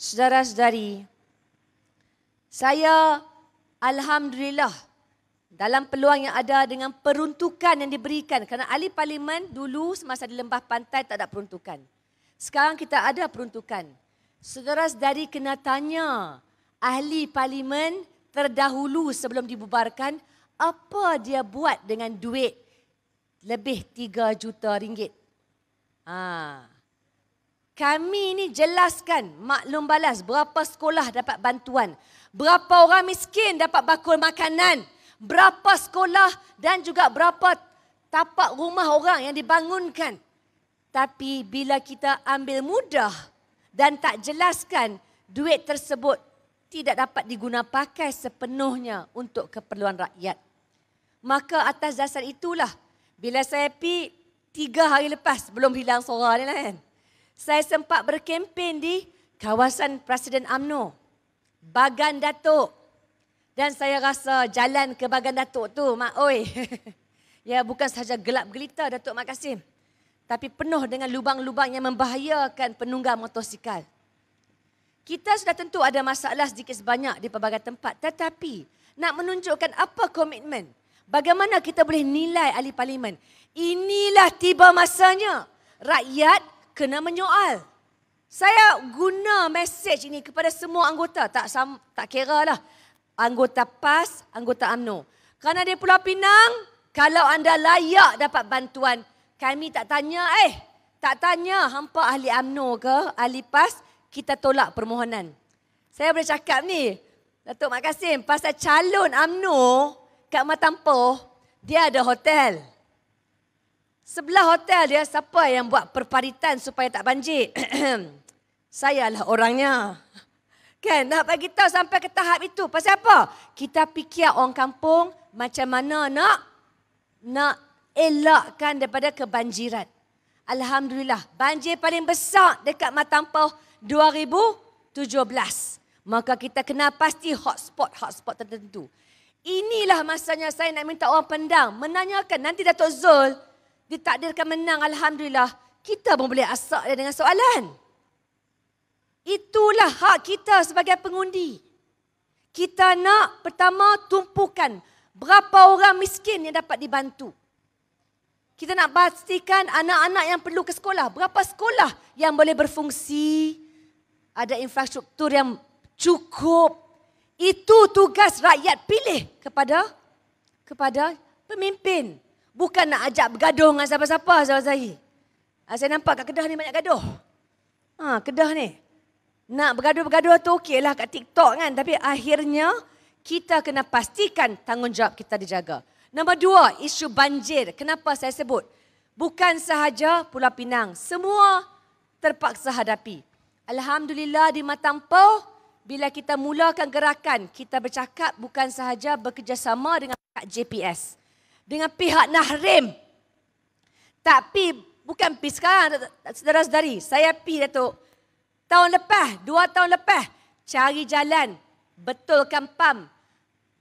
saudara-saudari, saya alhamdulillah dalam peluang yang ada dengan peruntukan yang diberikan kerana ahli parlimen dulu semasa di lembah pantai tak ada peruntukan. Sekarang kita ada peruntukan. Saudara-saudari kena tanya ahli parlimen terdahulu sebelum dibubarkan apa dia buat dengan duit lebih 3 juta ringgit. Ah kami ni jelaskan maklum balas berapa sekolah dapat bantuan, berapa orang miskin dapat bakul makanan, berapa sekolah dan juga berapa tapak rumah orang yang dibangunkan. Tapi bila kita ambil mudah dan tak jelaskan duit tersebut tidak dapat digunapakai sepenuhnya untuk keperluan rakyat. Maka atas dasar itulah bila saya pi tiga hari lepas belum hilang suara ni lah kan. Eh? saya sempat berkempen di kawasan Presiden AMNO, Bagan Datuk. Dan saya rasa jalan ke Bagan Datuk tu, Mak Oi. ya, bukan sahaja gelap gelita, Datuk Mak Kasim. Tapi penuh dengan lubang-lubang yang membahayakan penunggang motosikal. Kita sudah tentu ada masalah sedikit sebanyak di pelbagai tempat. Tetapi nak menunjukkan apa komitmen. Bagaimana kita boleh nilai ahli parlimen. Inilah tiba masanya rakyat kena menyoal. Saya guna message ini kepada semua anggota, tak sam, tak kira lah. Anggota PAS, anggota UMNO. Kerana di Pulau Pinang, kalau anda layak dapat bantuan, kami tak tanya, eh, tak tanya hampa ahli UMNO ke, ahli PAS, kita tolak permohonan. Saya boleh cakap ni, Datuk Mak Kasim, pasal calon UMNO kat Matampo, dia ada hotel. Sebelah hotel dia, siapa yang buat perparitan supaya tak banjir? saya lah orangnya. Kan, nak bagi tahu sampai ke tahap itu. Pasal apa? Kita fikir orang kampung macam mana nak nak elakkan daripada kebanjiran. Alhamdulillah, banjir paling besar dekat Matampau 2017. Maka kita kenal pasti hotspot-hotspot tertentu. Inilah masanya saya nak minta orang pendang menanyakan. Nanti Datuk Zul, ditakdirkan menang alhamdulillah kita pun boleh asak dia dengan soalan itulah hak kita sebagai pengundi kita nak pertama tumpukan berapa orang miskin yang dapat dibantu kita nak pastikan anak-anak yang perlu ke sekolah berapa sekolah yang boleh berfungsi ada infrastruktur yang cukup itu tugas rakyat pilih kepada kepada pemimpin Bukan nak ajak bergaduh dengan siapa-siapa sahabat saya. Ha, saya nampak kat kedah ni banyak gaduh. Ha, kedah ni. Nak bergaduh-bergaduh tu okey lah kat TikTok kan. Tapi akhirnya kita kena pastikan tanggungjawab kita dijaga. Nombor dua, isu banjir. Kenapa saya sebut? Bukan sahaja Pulau Pinang. Semua terpaksa hadapi. Alhamdulillah di Matampo, bila kita mulakan gerakan, kita bercakap bukan sahaja bekerjasama dengan JPS dengan pihak Nahrim. Tapi bukan pergi sekarang, saudara-saudari. Saya pi Datuk. Tahun lepas, dua tahun lepas, cari jalan, betulkan pam,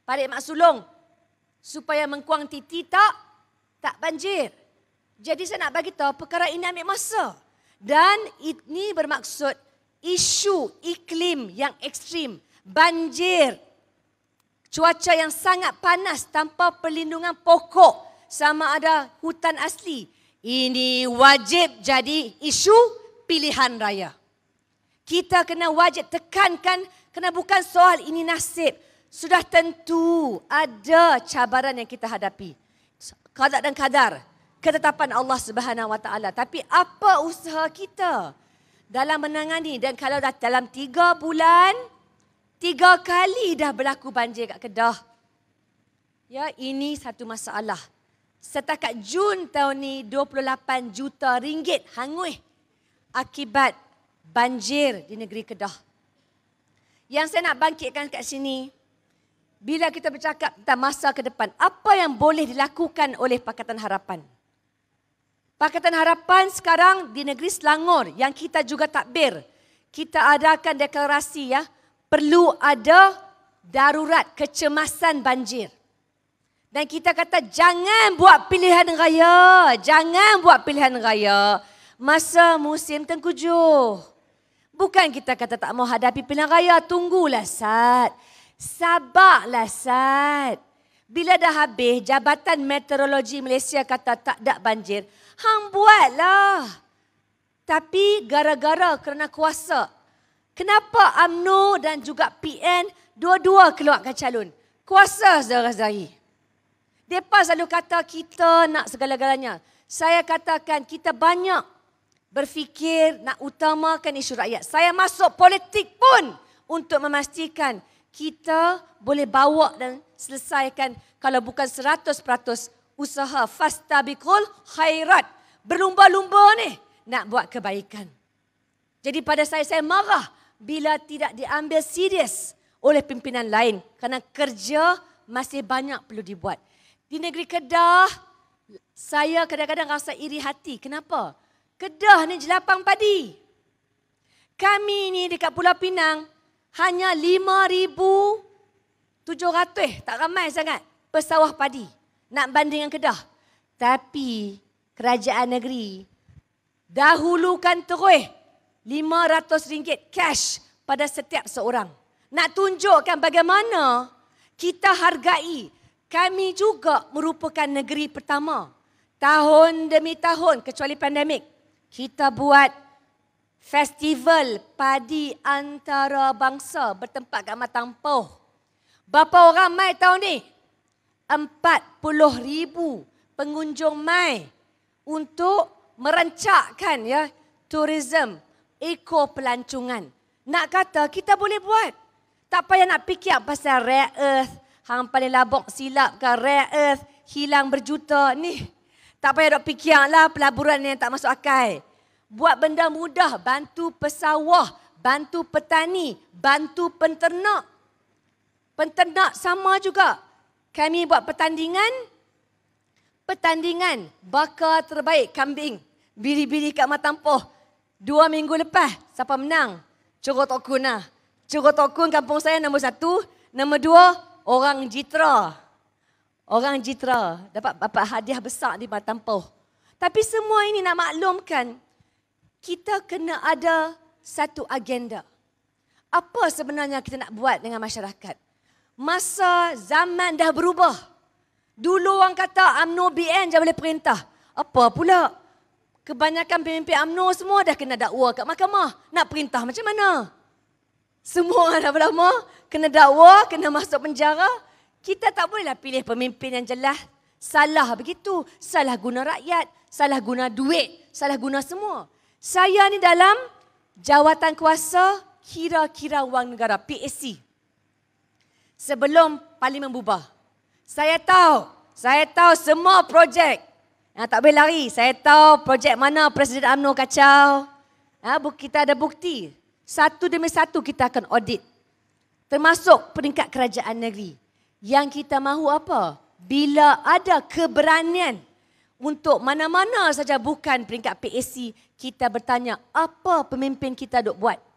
parik mak sulung, supaya mengkuang titi tak, tak banjir. Jadi saya nak bagi tahu perkara ini ambil masa. Dan ini bermaksud isu iklim yang ekstrim, banjir cuaca yang sangat panas tanpa perlindungan pokok sama ada hutan asli. Ini wajib jadi isu pilihan raya. Kita kena wajib tekankan kena bukan soal ini nasib. Sudah tentu ada cabaran yang kita hadapi. Kadar dan kadar ketetapan Allah Subhanahu Wa Taala. Tapi apa usaha kita dalam menangani dan kalau dah dalam tiga bulan Tiga kali dah berlaku banjir kat Kedah. Ya, ini satu masalah. Setakat Jun tahun ni 28 juta ringgit hangui akibat banjir di negeri Kedah. Yang saya nak bangkitkan kat sini, bila kita bercakap tentang masa ke depan, apa yang boleh dilakukan oleh Pakatan Harapan? Pakatan Harapan sekarang di negeri Selangor yang kita juga takbir. Kita adakan deklarasi ya, perlu ada darurat kecemasan banjir. Dan kita kata jangan buat pilihan raya, jangan buat pilihan raya masa musim tengkujuh. Bukan kita kata tak mau hadapi pilihan raya, tunggulah Sat. Sabarlah Sat. Bila dah habis Jabatan Meteorologi Malaysia kata tak ada banjir, hang buatlah. Tapi gara-gara kerana kuasa Kenapa AMNO dan juga PN dua-dua keluarkan calon? Kuasa saudara Zahir. Mereka selalu kata kita nak segala-galanya. Saya katakan kita banyak berfikir nak utamakan isu rakyat. Saya masuk politik pun untuk memastikan kita boleh bawa dan selesaikan kalau bukan 100% usaha fastabiqul khairat. Berlumba-lumba ni nak buat kebaikan. Jadi pada saya, saya marah bila tidak diambil serius oleh pimpinan lain kerana kerja masih banyak perlu dibuat. Di negeri Kedah, saya kadang-kadang rasa iri hati. Kenapa? Kedah ni jelapang padi. Kami ni dekat Pulau Pinang hanya 5,700, tak ramai sangat, pesawah padi nak banding dengan Kedah. Tapi kerajaan negeri dahulukan terus RM500 cash pada setiap seorang. Nak tunjukkan bagaimana kita hargai kami juga merupakan negeri pertama. Tahun demi tahun kecuali pandemik, kita buat festival padi antara bangsa bertempat kat Matang Poh. Berapa orang mai tahun ni? 40 ribu pengunjung mai untuk merancakkan ya, tourism ekor pelancongan. Nak kata kita boleh buat. Tak payah nak fikir pasal rare earth. Hang paling labok silap ke rare earth. Hilang berjuta ni. Tak payah nak fikir lah pelaburan yang tak masuk akal. Buat benda mudah. Bantu pesawah. Bantu petani. Bantu penternak. Penternak sama juga. Kami buat pertandingan. Pertandingan. Bakar terbaik kambing. Biri-biri kat Matampoh. Dua minggu lepas, siapa menang? Curo Tokun lah. Curo kampung saya nombor satu. Nombor dua, orang Jitra. Orang Jitra dapat, dapat hadiah besar di Batam Tapi semua ini nak maklumkan, kita kena ada satu agenda. Apa sebenarnya kita nak buat dengan masyarakat? Masa zaman dah berubah. Dulu orang kata UMNO BN je boleh perintah. Apa pula? Kebanyakan pemimpin UMNO semua dah kena dakwa kat mahkamah. Nak perintah macam mana? Semua dah lama kena dakwa, kena masuk penjara. Kita tak bolehlah pilih pemimpin yang jelas. Salah begitu. Salah guna rakyat. Salah guna duit. Salah guna semua. Saya ni dalam jawatan kuasa kira-kira wang negara, PAC. Sebelum parlimen bubar. Saya tahu, saya tahu semua projek Ha, tak boleh lari. Saya tahu projek mana Presiden UMNO kacau. Ha, kita ada bukti. Satu demi satu kita akan audit. Termasuk peringkat kerajaan negeri. Yang kita mahu apa? Bila ada keberanian untuk mana-mana saja bukan peringkat PAC, kita bertanya apa pemimpin kita dok buat.